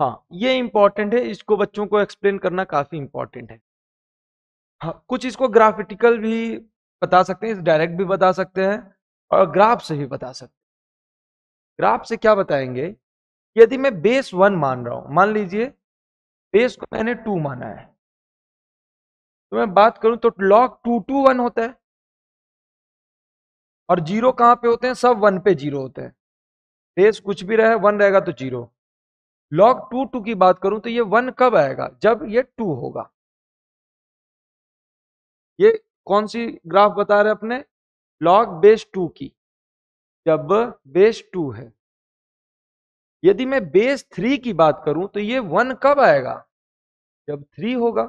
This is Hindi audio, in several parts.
हाँ ये इंपॉर्टेंट है इसको बच्चों को एक्सप्लेन करना काफ़ी इंपॉर्टेंट है हाँ कुछ इसको ग्राफिटिकल भी बता सकते हैं डायरेक्ट भी बता सकते हैं और ग्राफ से भी बता सकते हैं ग्राफ से क्या बताएंगे यदि मैं बेस वन मान रहा हूँ मान लीजिए बेस को मैंने टू माना है तो मैं बात करूं तो लॉग टू टू वन होता है और जीरो कहाँ पे होते हैं सब वन पे जीरो होते हैं बेस कुछ भी रहे वन रहेगा तो जीरो लॉग टू टू की बात करूं तो ये वन कब आएगा जब ये टू होगा ये कौन सी ग्राफ बता रहे अपने लॉग बेस टू की जब बेस टू है यदि मैं बेस थ्री की बात करूं तो ये वन कब आएगा जब थ्री होगा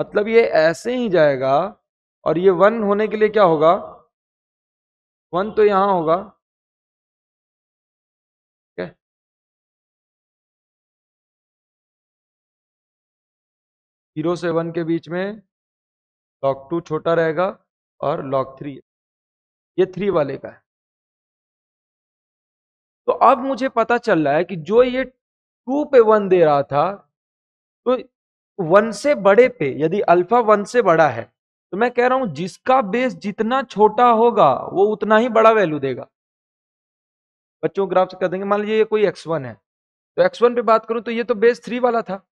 मतलब ये ऐसे ही जाएगा और ये वन होने के लिए क्या होगा वन तो यहां होगा जीरो से वन के बीच में लॉक टू छोटा रहेगा और लॉक थ्री ये थ्री वाले का है तो अब मुझे पता चल रहा है कि जो ये टू पे वन दे रहा था तो वन से बड़े पे यदि अल्फा वन से बड़ा है तो मैं कह रहा हूं जिसका बेस जितना छोटा होगा वो उतना ही बड़ा वैल्यू देगा बच्चों ग्राफ से कह देंगे मान लीजिए ये कोई एक्स वन है तो एक्स वन पे बात करूं तो ये तो बेस थ्री वाला था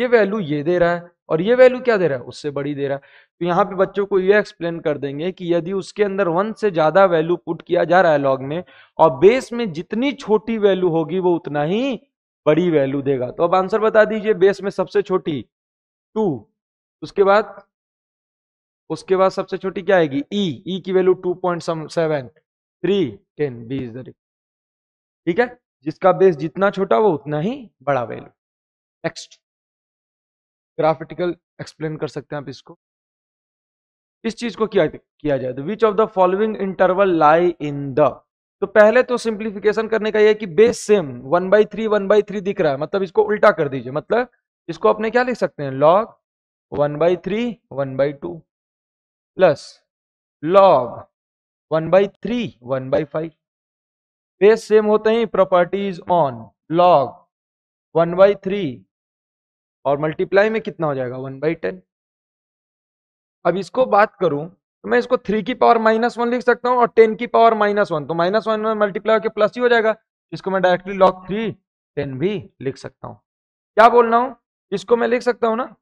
ये वैल्यू ये दे रहा है और ये वैल्यू क्या दे रहा है उससे बड़ी दे रहा है तो यहाँ पे बच्चों को ये एक्सप्लेन कर देंगे कि यदि उसके अंदर वन से ज्यादा वैल्यू पुट किया जा रहा है लॉग में और बेस में जितनी छोटी वैल्यू होगी वो उतना ही बड़ी वैल्यू देगा तो अब आंसर बता दीजिए बेस में सबसे छोटी टू उसके बाद उसके बाद सबसे छोटी क्या आएगी ई e, ई e की value two point seven three ten B is the ठीक है जिसका बेस जितना छोटा वो उतना ही बड़ा वैल्यू नेक्स्ट ग्राफिटिकल एक्सप्लेन कर सकते हैं आप इसको इस चीज को किया किया जाए तो which of the following interval lie in the तो पहले तो सिंप्लीफिकेशन करने का यह कि base same one by three one by three दिख रहा है मतलब इसको उल्टा कर दीजिए मतलब इसको अपने क्या लिख सकते हैं log one by three one by two plus log one by three one by five base same होते ही properties on log one by three और मल्टीप्लाई में कितना हो जाएगा वन बाई टेन अब इसको बात करूं तो मैं इसको थ्री की पावर माइनस वन लिख सकता हूं और टेन की पावर माइनस वन तो माइनस वन में मल्टीप्लाई होकर प्लस ही हो जाएगा इसको मैं डायरेक्टली लॉग थ्री टेन भी लिख सकता हूं क्या बोल रहा हूं इसको मैं लिख सकता हूं ना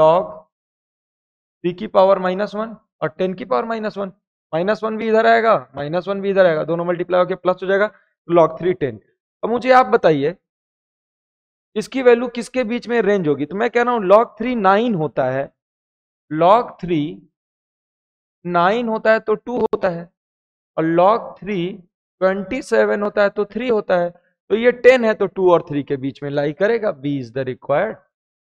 लॉग थ्री की पावर माइनस वन और टेन की power minus one minus one भी इधर आएगा माइनस वन भी इधर आएगा दोनों मल्टीप्लाई होकर प्लस हो जाएगा लॉग थ्री टेन अब मुझे आप बताइए इसकी वैल्यू किसके बीच में रेंज होगी तो मैं कह रहा हूं लॉग थ्री नाइन होता है लॉग थ्री नाइन होता है तो टू होता है और लॉग थ्री ट्वेंटी सेवन होता है तो थ्री होता है तो ये टेन है तो टू और थ्री के बीच में लाई करेगा बी इज द रिक्वायर्ड